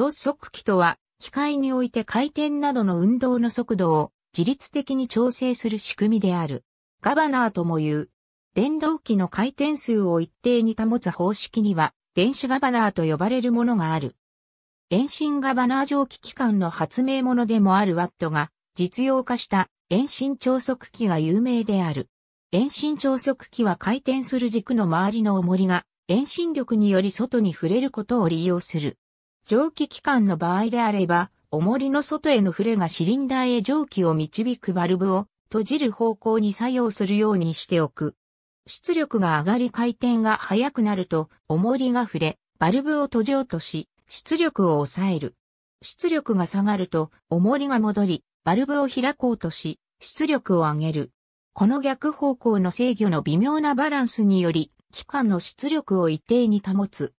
超速機とは、機械において回転などの運動の速度を自律的に調整する仕組みである。ガバナーとも言う。電動機の回転数を一定に保つ方式には、電子ガバナーと呼ばれるものがある。遠心ガバナー蒸気機関の発明ものでもあるワットが、実用化した遠心超速機が有名である。遠心超速機は回転する軸の周りの重りが遠心力により外に触れることを利用する。蒸気機関の場合であれば、重りの外への触れがシリンダーへ蒸気を導くバルブを閉じる方向に作用するようにしておく。出力が上がり回転が速くなると、重りが触れ、バルブを閉じようとし、出力を抑える。出力が下がると、重りが戻り、バルブを開こうとし、出力を上げる。この逆方向の制御の微妙なバランスにより、機関の出力を一定に保つ。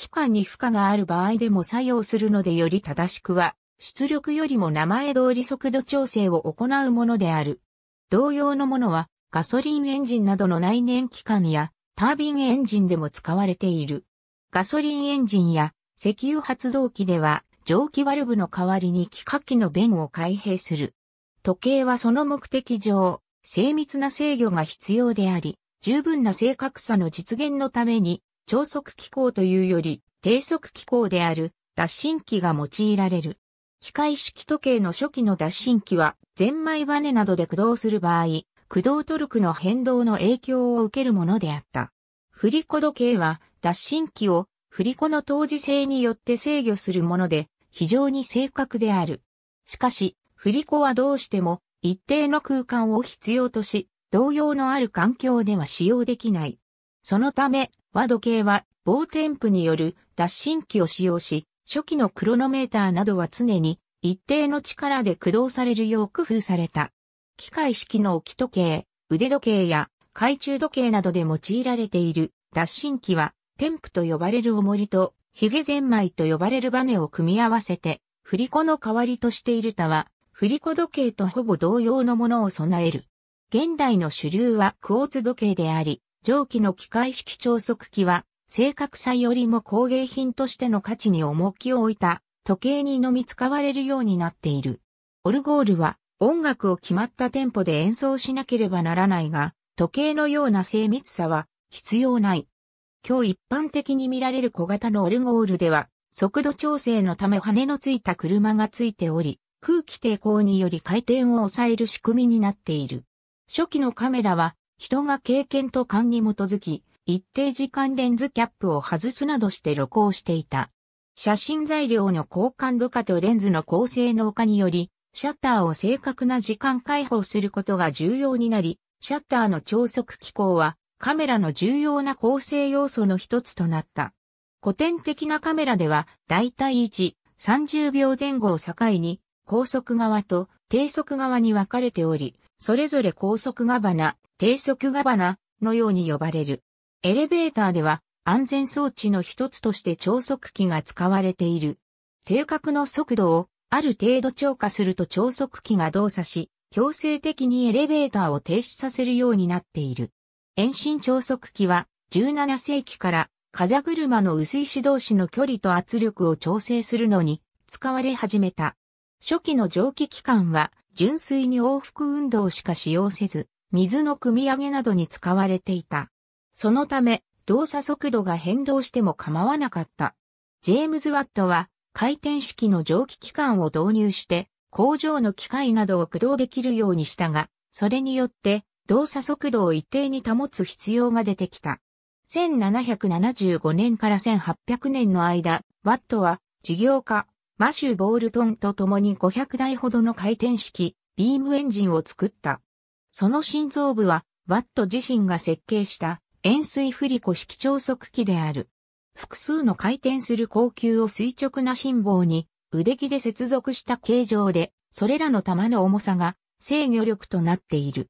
機関に負荷がある場合でも作用するのでより正しくは、出力よりも名前通り速度調整を行うものである。同様のものは、ガソリンエンジンなどの内燃機関や、タービンエンジンでも使われている。ガソリンエンジンや、石油発動機では、蒸気ワルブの代わりに気化器の弁を開閉する。時計はその目的上、精密な制御が必要であり、十分な正確さの実現のために超速機構というより低速機構である脱進機が用いられる。機械式時計の初期の脱進機は、ゼンマイバネなどで駆動する場合、駆動トルクの変動の影響を受けるものであった。振り子時計は、脱進機を振り子の当時性によって制御するもので、非常に正確である。しかし、振り子はどうしても一定の空間を必要とし、同様のある環境では使用できない。そのため、和時計は棒添付による脱進機を使用し、初期のクロノメーターなどは常に一定の力で駆動されるよう工夫された。機械式の置き時計、腕時計や懐中時計などで用いられている脱進機は、添付と呼ばれる重りと、髭ゼンマイと呼ばれるバネを組み合わせて、振り子の代わりとしている他は、振り子時計とほぼ同様のものを備える。現代の主流はクォーツ時計であり、蒸気の機械式超速機は、正確さよりも工芸品としての価値に重きを置いた時計にのみ使われるようになっている。オルゴールは音楽を決まったテンポで演奏しなければならないが、時計のような精密さは必要ない。今日一般的に見られる小型のオルゴールでは、速度調整のため羽のついた車がついており、空気抵抗により回転を抑える仕組みになっている。初期のカメラは人が経験と勘に基づき、一定時間レンズキャップを外すなどして録音していた。写真材料の高感度化とレンズの高性能化により、シャッターを正確な時間解放することが重要になり、シャッターの超速機構はカメラの重要な構成要素の一つとなった。古典的なカメラでは、だいたい1、30秒前後を境に、高速側と低速側に分かれており、それぞれ高速がな、低速ガバナのように呼ばれる。エレベーターでは安全装置の一つとして超速機が使われている。定格の速度をある程度超過すると超速機が動作し、強制的にエレベーターを停止させるようになっている。遠心超速機は17世紀から風車の薄い指導士の距離と圧力を調整するのに使われ始めた。初期の蒸気機関は純粋に往復運動しか使用せず、水の汲み上げなどに使われていた。そのため、動作速度が変動しても構わなかった。ジェームズ・ワットは、回転式の蒸気機関を導入して、工場の機械などを駆動できるようにしたが、それによって動作速度を一定に保つ必要が出てきた。1775年から1800年の間、ワットは事業家、マシュ・ボールトンと共に500台ほどの回転式、ビームエンジンを作った。その心臓部は、ワット自身が設計した円錐振り子式超速機である。複数の回転する高球を垂直な心棒に腕木で接続した形状で、それらの玉の重さが制御力となっている。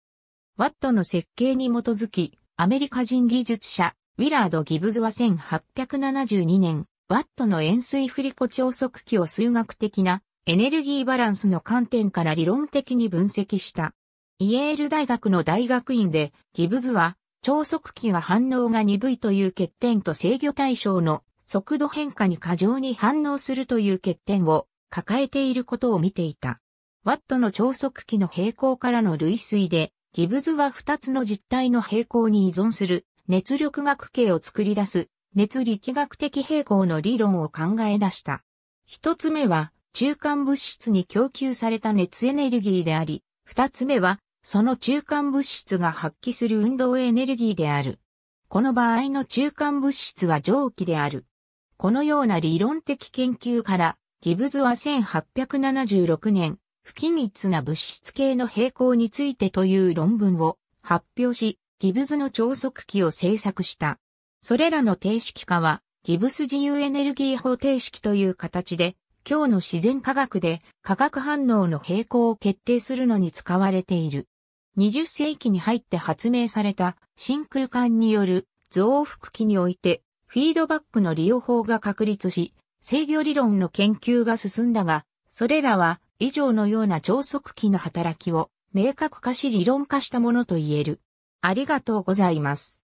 ワットの設計に基づき、アメリカ人技術者、ウィラード・ギブズは1872年、ワットの円錐振り子超速機を数学的なエネルギーバランスの観点から理論的に分析した。イエール大学の大学院で、ギブズは、超速機が反応が鈍いという欠点と制御対象の速度変化に過剰に反応するという欠点を抱えていることを見ていた。ワットの超速機の平行からの類推で、ギブズは2つの実体の平行に依存する熱力学系を作り出す熱力学的平行の理論を考え出した。一つ目は中間物質に供給された熱エネルギーであり、二つ目はその中間物質が発揮する運動エネルギーである。この場合の中間物質は蒸気である。このような理論的研究から、ギブズは1876年、不均一な物質系の平衡についてという論文を発表し、ギブズの超速機を制作した。それらの定式化は、ギブス自由エネルギー方程式という形で、今日の自然科学で化学反応の平衡を決定するのに使われている。20世紀に入って発明された真空管による増幅器においてフィードバックの利用法が確立し、制御理論の研究が進んだが、それらは以上のような超速器の働きを明確化し理論化したものと言える。ありがとうございます。